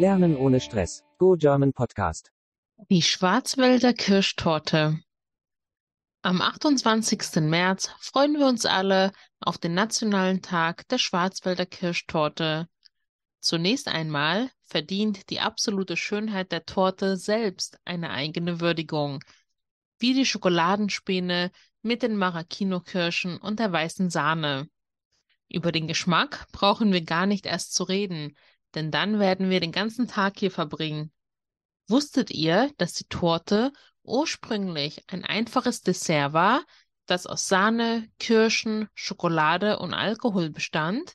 Lernen ohne Stress. Go German Podcast. Die Schwarzwälder Kirschtorte. Am 28. März freuen wir uns alle auf den Nationalen Tag der Schwarzwälder Kirschtorte. Zunächst einmal verdient die absolute Schönheit der Torte selbst eine eigene Würdigung, wie die Schokoladenspäne mit den Maraschino-Kirschen und der weißen Sahne. Über den Geschmack brauchen wir gar nicht erst zu reden, denn dann werden wir den ganzen Tag hier verbringen. Wusstet ihr, dass die Torte ursprünglich ein einfaches Dessert war, das aus Sahne, Kirschen, Schokolade und Alkohol bestand?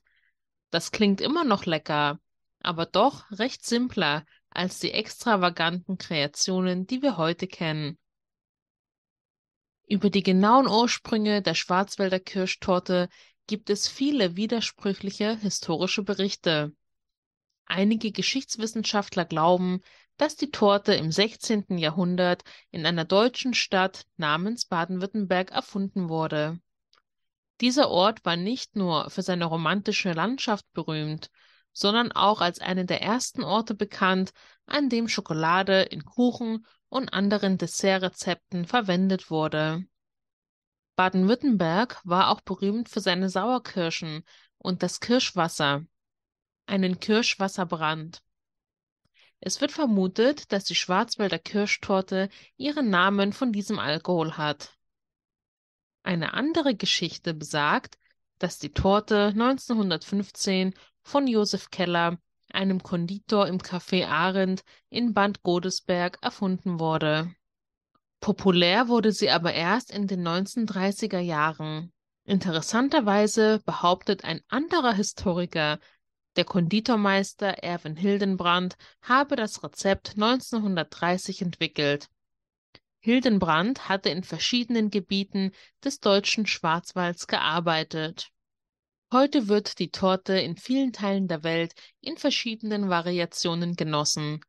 Das klingt immer noch lecker, aber doch recht simpler als die extravaganten Kreationen, die wir heute kennen. Über die genauen Ursprünge der Schwarzwälder Kirschtorte gibt es viele widersprüchliche historische Berichte. Einige Geschichtswissenschaftler glauben, dass die Torte im 16. Jahrhundert in einer deutschen Stadt namens Baden-Württemberg erfunden wurde. Dieser Ort war nicht nur für seine romantische Landschaft berühmt, sondern auch als einer der ersten Orte bekannt, an dem Schokolade in Kuchen und anderen Dessertrezepten verwendet wurde. Baden-Württemberg war auch berühmt für seine Sauerkirschen und das Kirschwasser einen Kirschwasserbrand. Es wird vermutet, dass die Schwarzwälder Kirschtorte ihren Namen von diesem Alkohol hat. Eine andere Geschichte besagt, dass die Torte 1915 von Josef Keller, einem Konditor im Café Arendt in Band Godesberg, erfunden wurde. Populär wurde sie aber erst in den 1930er Jahren. Interessanterweise behauptet ein anderer Historiker, der Konditormeister Erwin Hildenbrand habe das Rezept 1930 entwickelt. Hildenbrand hatte in verschiedenen Gebieten des deutschen Schwarzwalds gearbeitet. Heute wird die Torte in vielen Teilen der Welt in verschiedenen Variationen genossen.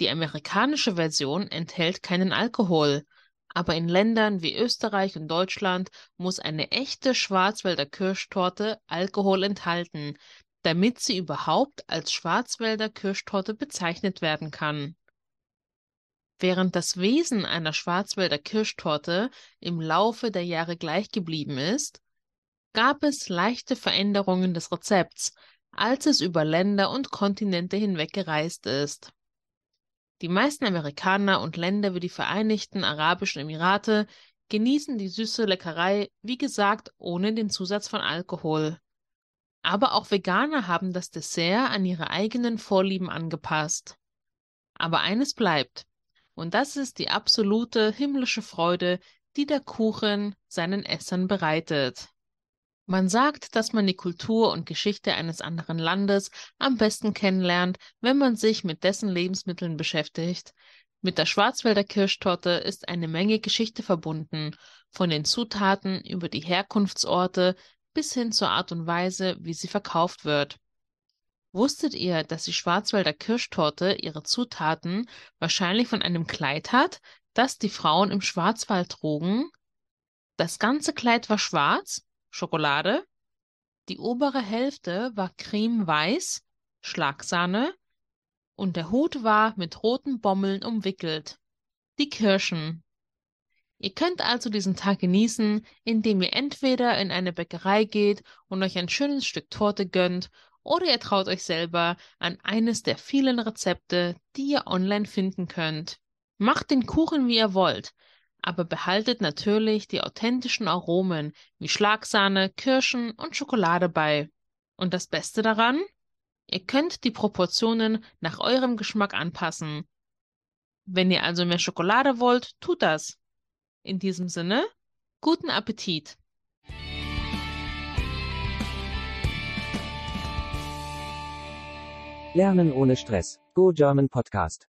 Die amerikanische Version enthält keinen Alkohol, aber in Ländern wie Österreich und Deutschland muss eine echte Schwarzwälder Kirschtorte Alkohol enthalten, damit sie überhaupt als Schwarzwälder Kirschtorte bezeichnet werden kann. Während das Wesen einer Schwarzwälder Kirschtorte im Laufe der Jahre gleich geblieben ist, gab es leichte Veränderungen des Rezepts, als es über Länder und Kontinente hinweg gereist ist. Die meisten Amerikaner und Länder wie die Vereinigten Arabischen Emirate genießen die süße Leckerei, wie gesagt, ohne den Zusatz von Alkohol. Aber auch Veganer haben das Dessert an ihre eigenen Vorlieben angepasst. Aber eines bleibt, und das ist die absolute himmlische Freude, die der Kuchen seinen Essern bereitet. Man sagt, dass man die Kultur und Geschichte eines anderen Landes am besten kennenlernt, wenn man sich mit dessen Lebensmitteln beschäftigt. Mit der Schwarzwälder Kirschtorte ist eine Menge Geschichte verbunden, von den Zutaten über die Herkunftsorte bis hin zur Art und Weise, wie sie verkauft wird. Wusstet ihr, dass die Schwarzwälder Kirschtorte ihre Zutaten wahrscheinlich von einem Kleid hat, das die Frauen im Schwarzwald trugen? Das ganze Kleid war schwarz, Schokolade, die obere Hälfte war cremeweiß, Schlagsahne, und der Hut war mit roten Bommeln umwickelt, die Kirschen. Ihr könnt also diesen Tag genießen, indem ihr entweder in eine Bäckerei geht und euch ein schönes Stück Torte gönnt, oder ihr traut euch selber an eines der vielen Rezepte, die ihr online finden könnt. Macht den Kuchen, wie ihr wollt, aber behaltet natürlich die authentischen Aromen wie Schlagsahne, Kirschen und Schokolade bei. Und das Beste daran? Ihr könnt die Proportionen nach eurem Geschmack anpassen. Wenn ihr also mehr Schokolade wollt, tut das. In diesem Sinne, guten Appetit! Lernen ohne Stress. Go German Podcast.